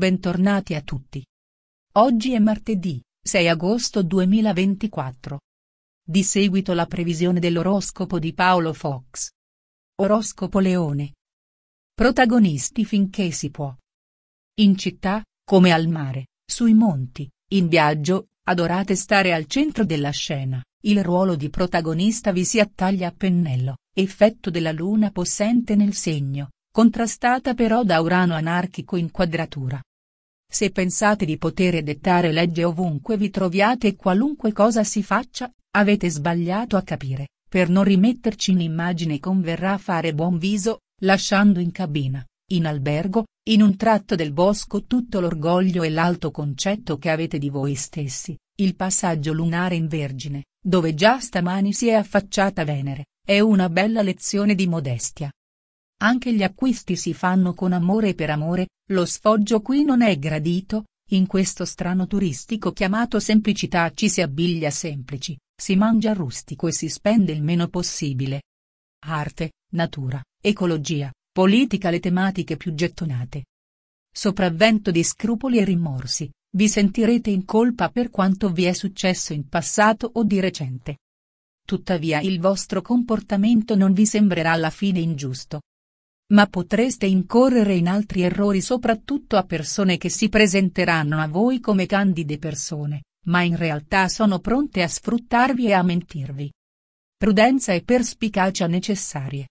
Bentornati a tutti. Oggi è martedì, 6 agosto 2024. Di seguito la previsione dell'oroscopo di Paolo Fox. Oroscopo Leone. Protagonisti finché si può. In città, come al mare, sui monti, in viaggio, adorate stare al centro della scena, il ruolo di protagonista vi si attaglia a pennello, effetto della luna possente nel segno, contrastata però da Urano anarchico in quadratura. Se pensate di poter dettare legge ovunque vi troviate e qualunque cosa si faccia, avete sbagliato a capire, per non rimetterci in immagine converrà fare buon viso, lasciando in cabina, in albergo, in un tratto del bosco tutto l'orgoglio e l'alto concetto che avete di voi stessi, il passaggio lunare in Vergine, dove già stamani si è affacciata Venere, è una bella lezione di modestia, anche gli acquisti si fanno con amore per amore, lo sfoggio qui non è gradito, in questo strano turistico chiamato semplicità ci si abbiglia semplici, si mangia rustico e si spende il meno possibile. Arte, natura, ecologia, politica le tematiche più gettonate. Sopravvento di scrupoli e rimorsi, vi sentirete in colpa per quanto vi è successo in passato o di recente. Tuttavia il vostro comportamento non vi sembrerà alla fine ingiusto, ma potreste incorrere in altri errori soprattutto a persone che si presenteranno a voi come candide persone, ma in realtà sono pronte a sfruttarvi e a mentirvi. Prudenza e perspicacia necessarie.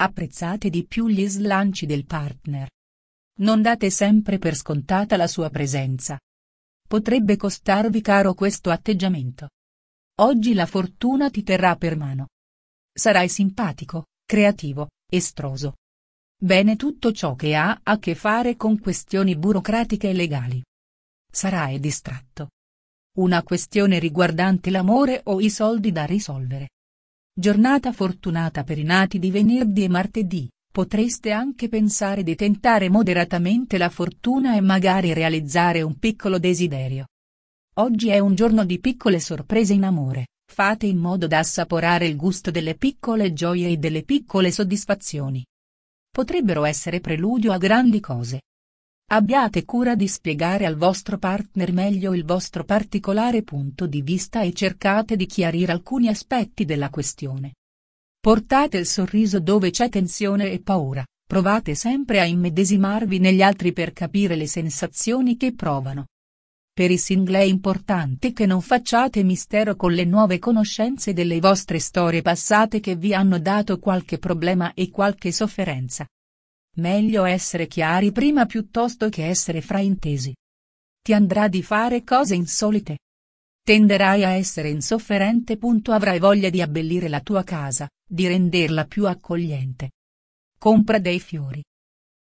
Apprezzate di più gli slanci del partner. Non date sempre per scontata la sua presenza. Potrebbe costarvi caro questo atteggiamento. Oggi la fortuna ti terrà per mano. Sarai simpatico, creativo, estroso, bene tutto ciò che ha a che fare con questioni burocratiche e legali. Sarai distratto. Una questione riguardante l'amore o i soldi da risolvere. Giornata fortunata per i nati di venerdì e martedì, potreste anche pensare di tentare moderatamente la fortuna e magari realizzare un piccolo desiderio. Oggi è un giorno di piccole sorprese in amore, fate in modo da assaporare il gusto delle piccole gioie e delle piccole soddisfazioni potrebbero essere preludio a grandi cose. Abbiate cura di spiegare al vostro partner meglio il vostro particolare punto di vista e cercate di chiarire alcuni aspetti della questione. Portate il sorriso dove c'è tensione e paura, provate sempre a immedesimarvi negli altri per capire le sensazioni che provano. Per i single è importante che non facciate mistero con le nuove conoscenze delle vostre storie passate che vi hanno dato qualche problema e qualche sofferenza. Meglio essere chiari prima piuttosto che essere fraintesi. Ti andrà di fare cose insolite. Tenderai a essere insofferente. Avrai voglia di abbellire la tua casa, di renderla più accogliente. Compra dei fiori.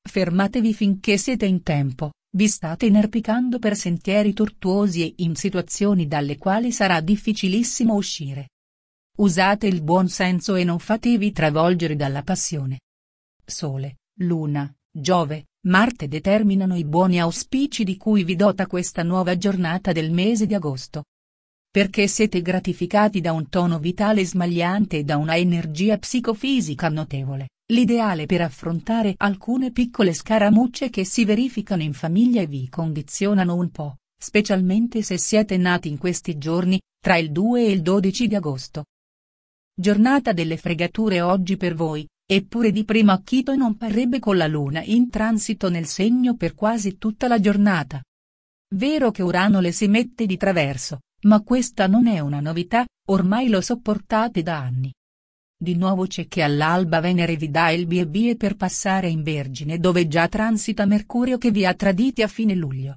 Fermatevi finché siete in tempo vi state inerpicando per sentieri tortuosi e in situazioni dalle quali sarà difficilissimo uscire. Usate il buon senso e non fatevi travolgere dalla passione. Sole, Luna, Giove, Marte determinano i buoni auspici di cui vi dota questa nuova giornata del mese di agosto. Perché siete gratificati da un tono vitale smagliante e da una energia psicofisica notevole l'ideale per affrontare alcune piccole scaramucce che si verificano in famiglia e vi condizionano un po', specialmente se siete nati in questi giorni, tra il 2 e il 12 di agosto. Giornata delle fregature oggi per voi, eppure di primo acchito non parrebbe con la luna in transito nel segno per quasi tutta la giornata. Vero che Urano le si mette di traverso, ma questa non è una novità, ormai lo sopportate da anni. Di nuovo c'è che all'alba Venere vi dà il bie per passare in Vergine dove già transita Mercurio che vi ha traditi a fine luglio.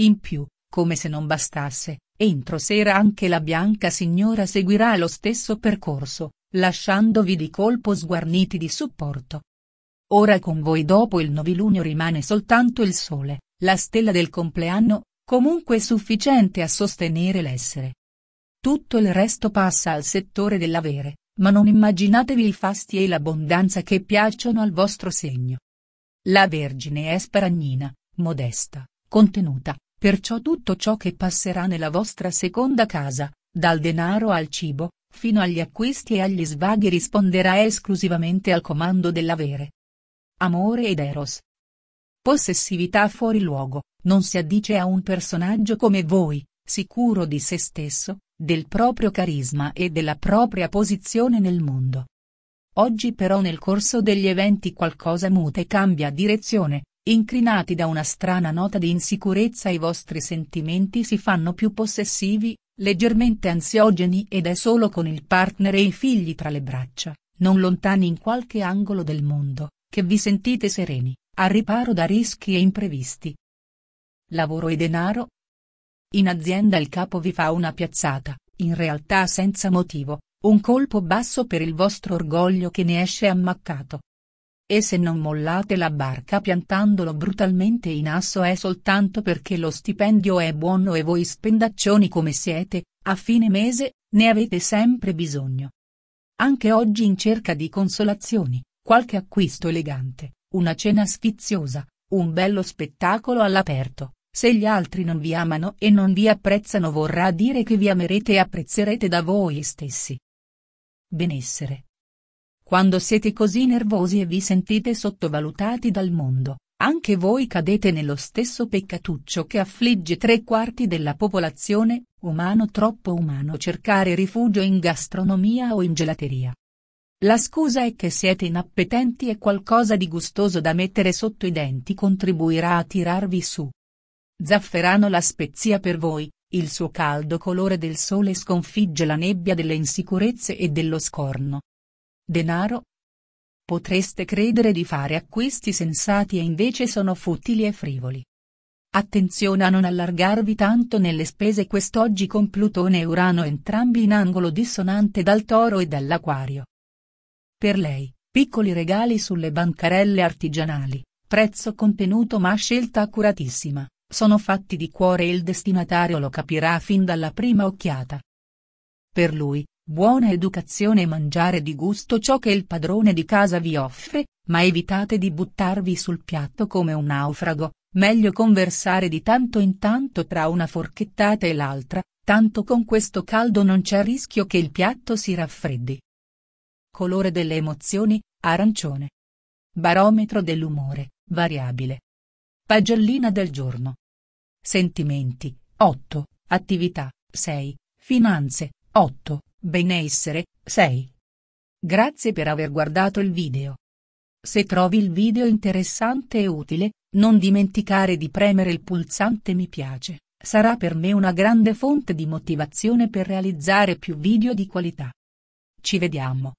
In più, come se non bastasse, entro sera anche la Bianca Signora seguirà lo stesso percorso, lasciandovi di colpo sguarniti di supporto. Ora con voi dopo il novilunio rimane soltanto il Sole, la stella del compleanno, comunque sufficiente a sostenere l'essere. Tutto il resto passa al settore dell'avere, ma non immaginatevi i fasti e l'abbondanza che piacciono al vostro segno. La Vergine è sparagnina, modesta, contenuta, perciò tutto ciò che passerà nella vostra seconda casa, dal denaro al cibo, fino agli acquisti e agli svaghi risponderà esclusivamente al comando dell'avere. Amore ed Eros. Possessività fuori luogo, non si addice a un personaggio come voi, sicuro di se stesso, del proprio carisma e della propria posizione nel mondo. Oggi però nel corso degli eventi qualcosa muta e cambia direzione, incrinati da una strana nota di insicurezza i vostri sentimenti si fanno più possessivi, leggermente ansiogeni ed è solo con il partner e i figli tra le braccia, non lontani in qualche angolo del mondo, che vi sentite sereni, a riparo da rischi e imprevisti. Lavoro e denaro, in azienda il capo vi fa una piazzata, in realtà senza motivo, un colpo basso per il vostro orgoglio che ne esce ammaccato. E se non mollate la barca piantandolo brutalmente in asso è soltanto perché lo stipendio è buono e voi spendaccioni come siete, a fine mese, ne avete sempre bisogno. Anche oggi in cerca di consolazioni, qualche acquisto elegante, una cena sfiziosa, un bello spettacolo all'aperto, se gli altri non vi amano e non vi apprezzano vorrà dire che vi amerete e apprezzerete da voi stessi. Benessere. Quando siete così nervosi e vi sentite sottovalutati dal mondo, anche voi cadete nello stesso peccatuccio che affligge tre quarti della popolazione, umano troppo umano cercare rifugio in gastronomia o in gelateria. La scusa è che siete inappetenti e qualcosa di gustoso da mettere sotto i denti contribuirà a tirarvi su. Zafferano la spezia per voi, il suo caldo colore del sole sconfigge la nebbia delle insicurezze e dello scorno. Denaro? Potreste credere di fare acquisti sensati e invece sono futili e frivoli. Attenzione a non allargarvi tanto nelle spese quest'oggi con Plutone e Urano entrambi in angolo dissonante dal toro e dall'acquario. Per lei, piccoli regali sulle bancarelle artigianali, prezzo contenuto ma scelta accuratissima sono fatti di cuore e il destinatario lo capirà fin dalla prima occhiata. Per lui, buona educazione e mangiare di gusto ciò che il padrone di casa vi offre, ma evitate di buttarvi sul piatto come un naufrago, meglio conversare di tanto in tanto tra una forchettata e l'altra, tanto con questo caldo non c'è rischio che il piatto si raffreddi. Colore delle emozioni, arancione. Barometro dell'umore, variabile. Pagellina del giorno sentimenti, 8, attività, 6, finanze, 8, benessere, 6. Grazie per aver guardato il video. Se trovi il video interessante e utile, non dimenticare di premere il pulsante mi piace, sarà per me una grande fonte di motivazione per realizzare più video di qualità. Ci vediamo.